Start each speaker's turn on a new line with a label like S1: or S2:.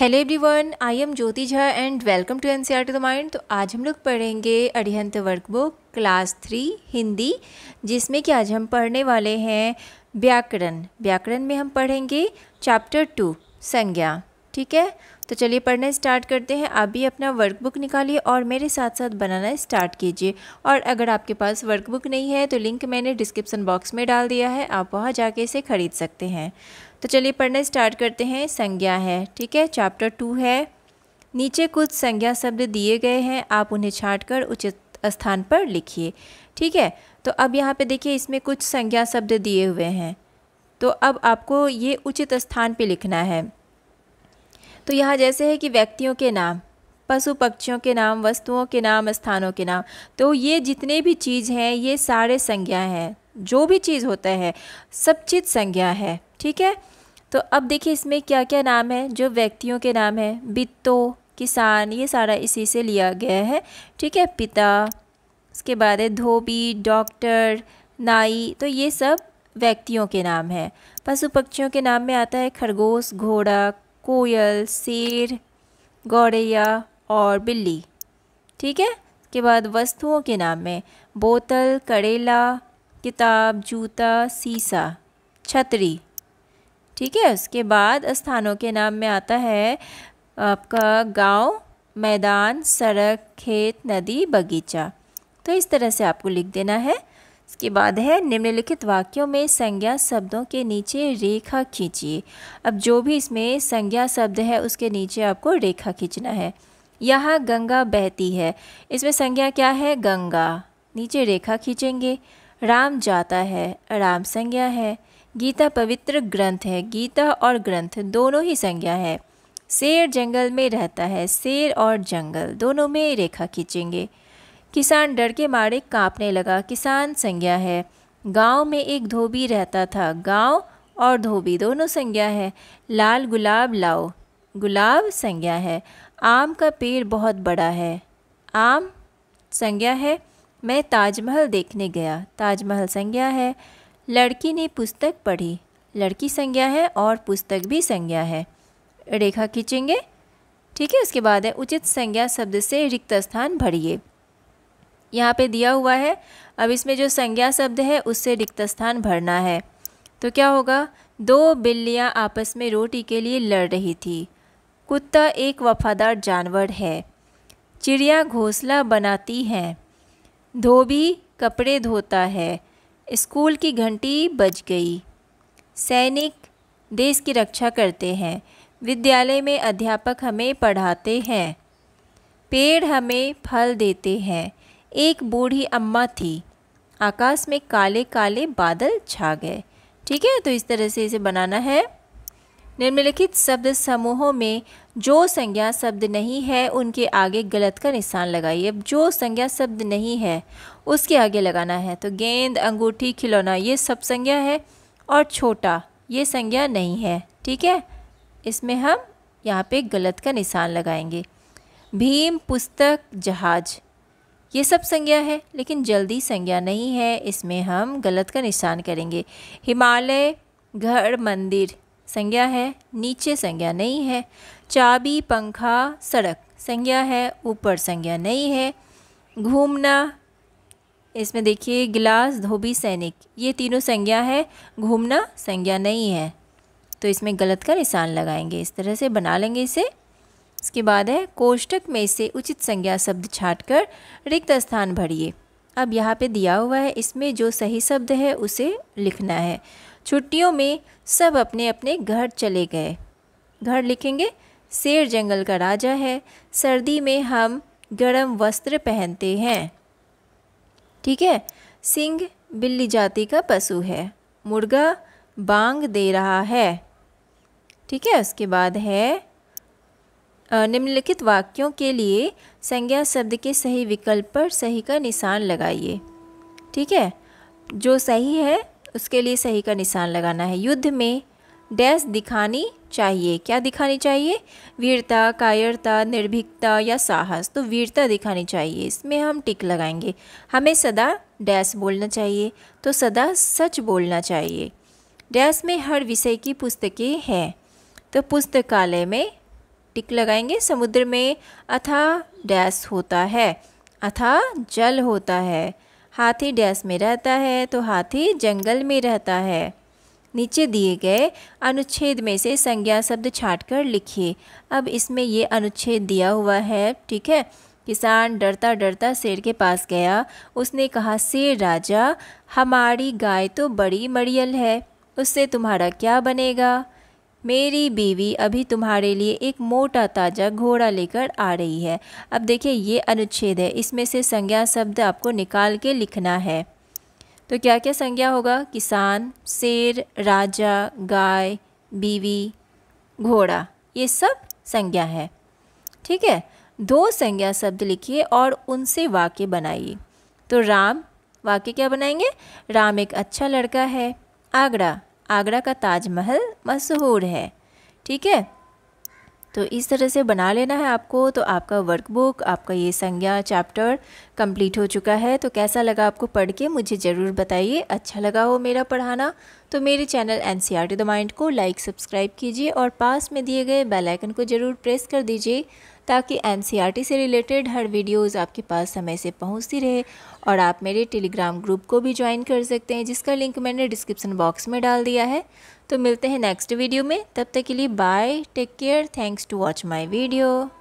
S1: hello everyone I am Jyoti Jha and welcome to N C R to the mind तो आज हम लोग पढ़ेंगे Arihant workbook class three Hindi जिसमें कि आज हम पढ़ने वाले हैं व्याकरण व्याकरण में हम पढ़ेंगे चैप्टर टू संज्ञा ठीक है तो चलिए पढ़ना स्टार्ट करते हैं आप भी अपना वर्कबुक निकालिए और मेरे साथ साथ बनाना स्टार्ट कीजिए और अगर आपके पास वर्कबुक नहीं है तो लिंक मैंने डिस्क्रिप्सन बॉक्स में डाल दिया है आप वहाँ जाके इसे ख़रीद सकते हैं तो चलिए पढ़ना स्टार्ट करते हैं संज्ञा है ठीक है चैप्टर टू है नीचे कुछ संज्ञा शब्द दिए गए हैं आप उन्हें छाँट कर उचित स्थान पर लिखिए ठीक है तो अब यहाँ पे देखिए इसमें कुछ संज्ञा शब्द दिए हुए हैं तो अब आपको ये उचित स्थान पे लिखना है तो यहाँ जैसे है कि व्यक्तियों के नाम पशु पक्षियों के नाम वस्तुओं के नाम स्थानों के नाम तो ये जितने भी चीज़ हैं ये सारे संज्ञा हैं जो भी चीज़ होता है सब चीज़ संज्ञा है ठीक है तो अब देखिए इसमें क्या क्या नाम है जो व्यक्तियों के नाम है बित्तो किसान ये सारा इसी से लिया गया है ठीक है पिता उसके बाद है धोबी डॉक्टर नाई तो ये सब व्यक्तियों के नाम है पशु पक्षियों के नाम में आता है खरगोश घोड़ा कोयल शेर गौरैया और बिल्ली ठीक है के बाद वस्तुओं के नाम में बोतल करेला किताब जूता सीसा छतरी ठीक है उसके बाद स्थानों के नाम में आता है आपका गांव मैदान सड़क खेत नदी बगीचा तो इस तरह से आपको लिख देना है इसके बाद है निम्नलिखित वाक्यों में संज्ञा शब्दों के नीचे रेखा खींचिए अब जो भी इसमें संज्ञा शब्द है उसके नीचे आपको रेखा खींचना है यहाँ गंगा बहती है इसमें संज्ञा क्या है गंगा नीचे रेखा खींचेंगे राम जाता है राम संज्ञा है गीता पवित्र ग्रंथ है गीता और ग्रंथ दोनों ही संज्ञा है शेर जंगल में रहता है शेर और जंगल दोनों में रेखा खींचेंगे किसान डर के मारे कांपने लगा किसान संज्ञा है गांव में एक धोबी रहता था गांव और धोबी दोनों संज्ञा है लाल गुलाब लाओ गुलाब संज्ञा है आम का पेड़ बहुत बड़ा है आम संज्ञा है मैं ताजमहल देखने गया ताजमहल संज्ञा है लड़की ने पुस्तक पढ़ी लड़की संज्ञा है और पुस्तक भी संज्ञा है रेखा खींचेंगे ठीक है उसके बाद है उचित संज्ञा शब्द से रिक्त स्थान भरिए यहाँ पे दिया हुआ है अब इसमें जो संज्ञा शब्द है उससे रिक्त स्थान भरना है तो क्या होगा दो बिल्लियाँ आपस में रोटी के लिए लड़ रही थी कुत्ता एक वफादार जानवर है चिड़िया घोंसला बनाती हैं धोबी कपड़े धोता है स्कूल की घंटी बज गई सैनिक देश की रक्षा करते हैं विद्यालय में अध्यापक हमें पढ़ाते हैं पेड़ हमें फल देते हैं एक बूढ़ी अम्मा थी आकाश में काले काले बादल छा गए ठीक है तो इस तरह से इसे बनाना है निम्नलिखित शब्द समूहों में जो संज्ञा शब्द नहीं है उनके आगे गलत का निशान लगाइए अब जो संज्ञा शब्द नहीं है उसके आगे लगाना है तो गेंद अंगूठी खिलौना ये सब संज्ञा है और छोटा ये संज्ञा नहीं है ठीक है इसमें हम यहाँ पे गलत का निशान लगाएंगे भीम पुस्तक जहाज ये सब संज्ञा है लेकिन जल्दी संज्ञा नहीं है इसमें हम गलत का निशान करेंगे हिमालय घर मंदिर संज्ञा है नीचे संज्ञा नहीं है चाबी पंखा सड़क संज्ञा है ऊपर संज्ञा नहीं है घूमना इसमें देखिए गिलास धोबी सैनिक ये तीनों संज्ञा है घूमना संज्ञा नहीं है तो इसमें गलत का निशान लगाएंगे इस तरह से बना लेंगे इसे इसके बाद है कोष्टक में से उचित संज्ञा शब्द छाटकर रिक्त स्थान भरिए अब यहाँ पे दिया हुआ है इसमें जो सही शब्द है उसे लिखना है छुट्टियों में सब अपने अपने घर चले गए घर लिखेंगे शेर जंगल का राजा है सर्दी में हम गर्म वस्त्र पहनते हैं ठीक है सिंह बिल्ली जाति का पशु है मुर्गा बांग दे रहा है ठीक है उसके बाद है निम्नलिखित वाक्यों के लिए संज्ञा शब्द के सही विकल्प पर सही का निशान लगाइए ठीक है जो सही है उसके लिए सही का निशान लगाना है युद्ध में डैश दिखानी चाहिए क्या दिखानी चाहिए वीरता कायरता निर्भीकता या साहस तो वीरता दिखानी चाहिए इसमें हम टिक लगाएंगे हमें सदा डैश बोलना चाहिए तो सदा सच बोलना चाहिए डैश में हर विषय की पुस्तकें हैं तो पुस्तकालय में टिक लगाएंगे समुद्र में अथा डैश होता है अथा जल होता है हाथी डैश में रहता है तो हाथी जंगल में रहता है नीचे दिए गए अनुच्छेद में से संज्ञा शब्द छाट कर लिखिए अब इसमें ये अनुच्छेद दिया हुआ है ठीक है किसान डरता डरता शेर के पास गया उसने कहा शेर राजा हमारी गाय तो बड़ी मड़ियल है उससे तुम्हारा क्या बनेगा मेरी बीवी अभी तुम्हारे लिए एक मोटा ताजा घोड़ा लेकर आ रही है अब देखिए ये अनुच्छेद है इसमें से संज्ञा शब्द आपको निकाल के लिखना है तो क्या क्या संज्ञा होगा किसान शेर राजा गाय बीवी घोड़ा ये सब संज्ञा है ठीक है दो संज्ञा शब्द लिखिए और उनसे वाक्य बनाइए तो राम वाक्य क्या बनाएंगे राम एक अच्छा लड़का है आगरा आगरा का ताजमहल मशहूर है ठीक है तो इस तरह से बना लेना है आपको तो आपका वर्कबुक आपका ये संज्ञा चैप्टर कंप्लीट हो चुका है तो कैसा लगा आपको पढ़ के मुझे ज़रूर बताइए अच्छा लगा हो मेरा पढ़ाना तो मेरे channel N C R T the mind को लाइक सब्सक्राइब कीजिए और पास में दिए गए बेल आइकन को ज़रूर प्रेस कर दीजिए ताकि एन से रिलेटेड हर वीडियोस आपके पास समय से पहुंचती रहे और आप मेरे टेलीग्राम ग्रुप को भी ज्वाइन कर सकते हैं जिसका लिंक मैंने डिस्क्रिप्सन बॉक्स में डाल दिया है तो मिलते हैं नेक्स्ट वीडियो में तब तक के लिए bye take care thanks to watch my video